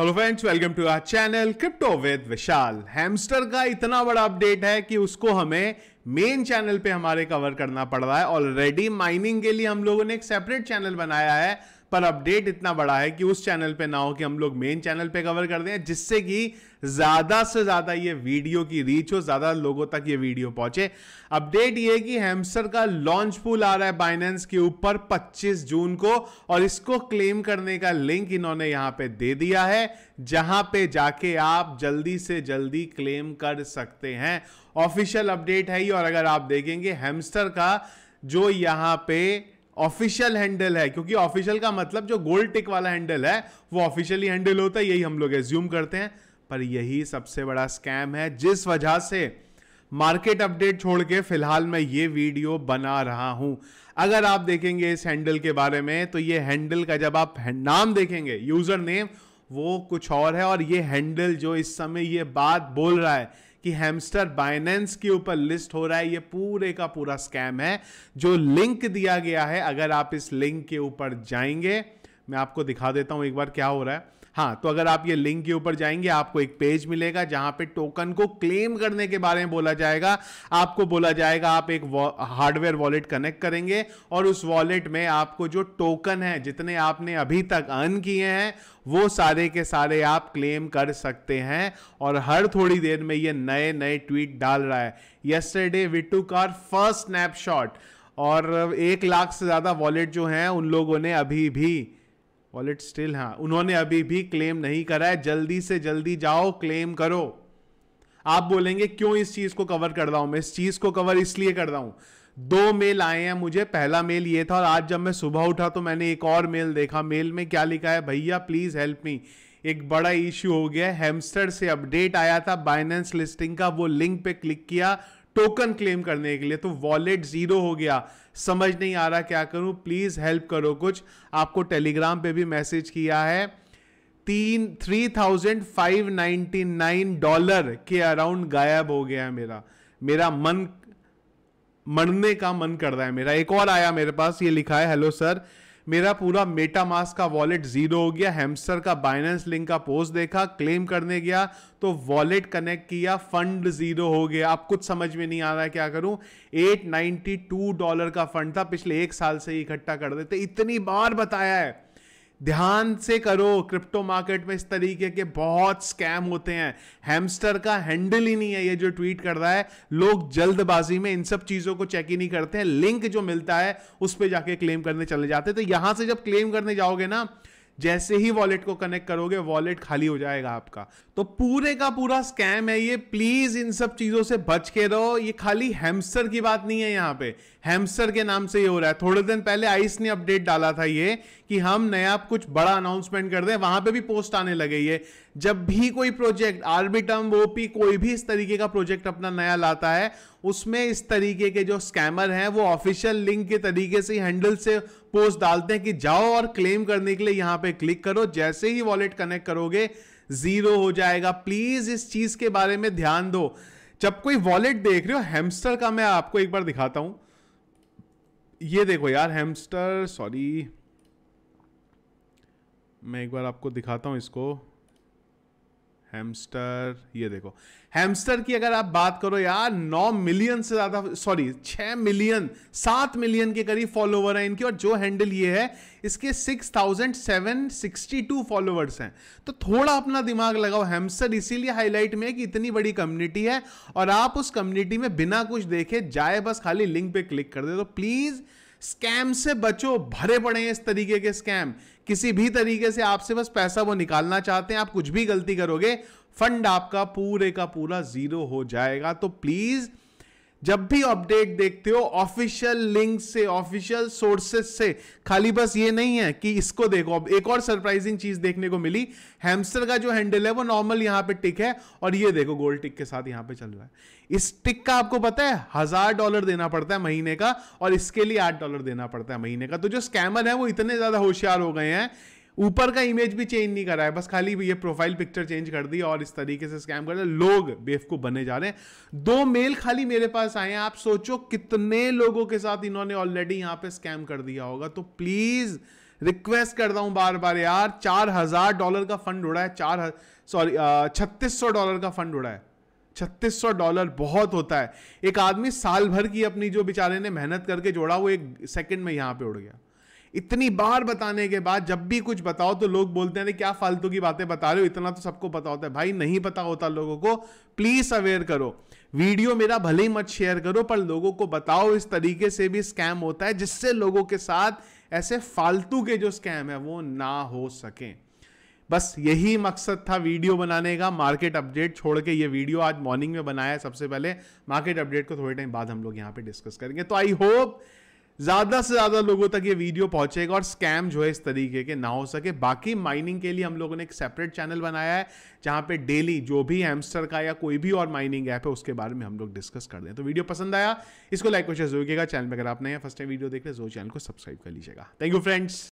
hello friends welcome to our channel crypto with Vishal Hamster का इतना बड़ा अपडेट है कि उसको हमें मेन चैनल पे हमारे कवर करना पड़ रहा है ऑलरेडी माइनिंग के लिए हम लोगों ने एक सेपरेट चैनल बनाया है पर अपडेट इतना बड़ा है कि उस चैनल पे ना हो कि हम लोग मेन चैनल पे कवर कर दें जिससे कि ज़्यादा से ज़्यादा ये वीडियो की रीच हो ज़्यादा लोगों तक ये वीडियो पहुंचे अपडेट ये कि हेमसर का लॉन्च पूल आ रहा है बाइनेंस के ऊपर 25 जून को और इसको क्लेम करने का लिंक इन्होंने यहां पे दे दिया है जहां पे जाके आप जल्दी से जल्दी क्लेम कर सकते हैं ऑफिशियल अपडेट है ये और अगर आप देखेंगे हेमस्टर का जो यहां पे ऑफिशियल हैंडल है क्योंकि ऑफिशियल का मतलब जो गोल्ड टिक वाला हैंडल है वो ऑफिशियली हैंडल होता है यही हम लोग एज्यूम करते हैं पर यही सबसे बड़ा स्कैम है जिस वजह से मार्केट अपडेट छोड़ के फिलहाल मैं ये वीडियो बना रहा हूं अगर आप देखेंगे इस हैंडल के बारे में तो ये हैंडल का जब आप नाम देखेंगे यूजर नेम वो कुछ और है और ये हैंडल जो इस समय ये बात बोल रहा है कि हेमस्टर बाइनेंस के ऊपर लिस्ट हो रहा है ये पूरे का पूरा स्कैम है जो लिंक दिया गया है अगर आप इस लिंक के ऊपर जाएंगे मैं आपको दिखा देता हूं एक बार क्या हो रहा है हाँ तो अगर आप ये लिंक के ऊपर जाएंगे आपको एक पेज मिलेगा जहां पे टोकन को क्लेम करने के बारे में बोला जाएगा आपको बोला जाएगा आप एक हार्डवेयर वॉलेट कनेक्ट करेंगे और उस वॉलेट में आपको जो टोकन है जितने आपने अभी तक अर्न किए हैं वो सारे के सारे आप क्लेम कर सकते हैं और हर थोड़ी देर में ये नए नए ट्वीट डाल रहा है yesterday we took our first snapshot और एक लाख से ज़्यादा वॉलेट जो हैं उन लोगों ने अभी भी वॉलेट स्टिल हाँ उन्होंने अभी भी क्लेम नहीं करा है जल्दी से जल्दी जाओ क्लेम करो आप बोलेंगे क्यों इस चीज़ को कवर कर रहा हूं मैं इस चीज़ को कवर इसलिए कर रहा हूं दो मेल आए हैं मुझे पहला मेल ये था और आज जब मैं सुबह उठा तो मैंने एक और मेल देखा मेल में क्या लिखा है भैया प्लीज़ हेल्प मी एक बड़ा इश्यू हो गया हेमस्टर से अपडेट आया था बाइनेंस लिस्टिंग का वो लिंक पे क्लिक किया टोकन क्लेम करने के लिए तो वॉलेट जीरो हो गया समझ नहीं आ रहा क्या करूं प्लीज़ हेल्प करो कुछ आपको टेलीग्राम पे भी मैसेज किया है तीन three thousand five ninety nine dollar के अराउंड गायब हो गया है मेरा मेरा मन मरने का मन कर रहा है मेरा एक और आया मेरे पास ये लिखा है हेलो सर मेरा पूरा मेटामास का वॉलेट जीरो हो गया हेमस्टर का बाइनेंस लिंक का पोस्ट देखा क्लेम करने गया तो वॉलेट कनेक्ट किया फंड जीरो हो गया अब कुछ समझ में नहीं आ रहा है क्या करूं 892 डॉलर का फंड था पिछले एक साल से इकट्ठा कर देते इतनी बार बताया है ध्यान से करो क्रिप्टो मार्केट में इस तरीके के बहुत स्कैम होते हैं हैमस्टर का हैंडल ही नहीं है ये जो ट्वीट कर रहा है लोग जल्दबाजी में इन सब चीज़ों को चेक ही नहीं करते हैं लिंक जो मिलता है उस पर जाके क्लेम करने चले जाते हैं तो यहां से जब क्लेम करने जाओगे ना जैसे ही वॉलेट को कनेक्ट करोगे वॉलेट खाली हो जाएगा आपका तो पूरे का पूरा स्कैम है ये प्लीज इन सब चीजों से बच के रहो ये खाली हेम्स्टर की बात नहीं है यहाँ पे हेम्सर के नाम से ये हो रहा है थोड़े दिन पहले आइस ने अपडेट डाला था ये कि हम नया कुछ बड़ा अनाउंसमेंट कर दें वहां पे भी पोस्ट आने लगे ये जब भी कोई प्रोजेक्ट आर्बिटम ओपी कोई भी इस तरीके का प्रोजेक्ट अपना नया लाता है उसमें इस तरीके के जो स्कैमर हैं वो ऑफिशियल लिंक के तरीके से हैंडल से पोस्ट डालते हैं कि जाओ और क्लेम करने के लिए यहाँ पे क्लिक करो जैसे ही वॉलेट कनेक्ट करोगे जीरो हो जाएगा प्लीज इस चीज के बारे में ध्यान दो जब कोई वॉलेट देख रहे हो हेमस्टर का मैं आपको एक बार दिखाता हूं ये देखो यार हेमस्टर सॉरी मैं एक बार आपको दिखाता हूं इसको हैमस्टर ये देखो हैमस्टर की अगर आप बात करो यार नौ मिलियन से ज़्यादा सॉरी छह मिलियन सात मिलियन के करीब फॉलोवर हैं इनके और जो हैंडल ये है इसके six thousand seven sixty two followers हैं तो थोड़ा अपना दिमाग लगाओ हैमस्टर इसीलिए हाईलाइट में है कि इतनी बड़ी कम्युनिटी है और आप उस कम्युनिटी में बिना कुछ देखे जाए बस खाली लिंक पे क्लिक कर दे तो प्लीज़ स्कैम से बचो भरे पड़े हैं इस तरीके के स्कैम किसी भी तरीके से आपसे बस पैसा वो निकालना चाहते हैं आप कुछ भी गलती करोगे फंड आपका पूरे का पूरा जीरो हो जाएगा तो प्लीज़ जब भी अपडेट देखते हो ऑफिशियल लिंक से ऑफिशियल सोर्सेस से खाली बस ये नहीं है कि इसको देखो अब एक और सरप्राइजिंग चीज देखने को मिली हैमस्टर का जो हैंडल है वो नॉर्मल यहां पे टिक है और ये देखो गोल्ड टिक के साथ यहां पे चल रहा है इस टिक का आपको पता है हजार डॉलर देना पड़ता है महीने का और इसके लिए आठ डॉलर देना पड़ता है महीने का तो जो स्कैमर है वो इतने ज्यादा होशियार हो गए हैं ऊपर का इमेज भी चेंज नहीं करा है बस खाली ये प्रोफाइल पिक्चर चेंज कर दी और इस तरीके से स्कैम कर दिया लोग बेवकूफ बने जा रहे हैं दो मेल खाली मेरे पास आए हैं आप सोचो कितने लोगों के साथ इन्होंने ऑलरेडी यहां पे स्कैम कर दिया होगा तो प्लीज़ रिक्वेस्ट करता हूं बार बार यार चार हजार डॉलर का फंड उड़ा है चार सॉरी छत्तीस सौ डॉलर का फंड उड़ा है छत्तीस सौ डॉलर बहुत होता है एक आदमी साल भर की अपनी जो बेचारे ने मेहनत करके जोड़ा वो एक सेकंड में यहां पे उड़ गया इतनी बार बताने के बाद जब भी कुछ बताओ तो लोग बोलते हैं क्या फालतू की बातें बता रहे हो इतना तो सबको पता होता है भाई नहीं पता होता लोगों को प्लीज अवेयर करो वीडियो मेरा भले ही मत शेयर करो पर लोगों को बताओ इस तरीके से भी स्कैम होता है जिससे लोगों के साथ ऐसे फालतू के जो स्कैम है वो ना हो सकें बस यही मकसद था वीडियो बनाने का मार्केट अपडेट छोड़ के ये वीडियो आज मॉर्निंग में बनाया सबसे पहले मार्केट अपडेट को थोड़े टाइम बाद हम लोग यहाँ पे डिस्कस करेंगे तो आई होप ज्यादा से ज्यादा लोगों तक ये वीडियो पहुंचेगा और स्कैम जो है इस तरीके के ना हो सके बाकी माइनिंग के लिए हम लोगों ने एक सेपरेट चैनल बनाया है जहां पे डेली जो भी हैमस्टर का या कोई भी और माइनिंग ऐप है उसके बारे में हम लोग डिस्कस कर दें तो वीडियो पसंद आया इसको लाइक और शेयर जरूर कीजिएगा चैनल पर अगर आप नए फर्स्ट टाइम वीडियो देख रहे हैं जो चैनल को सब्सक्राइब कर लीजिएगा थैंक यू फ्रेंड्स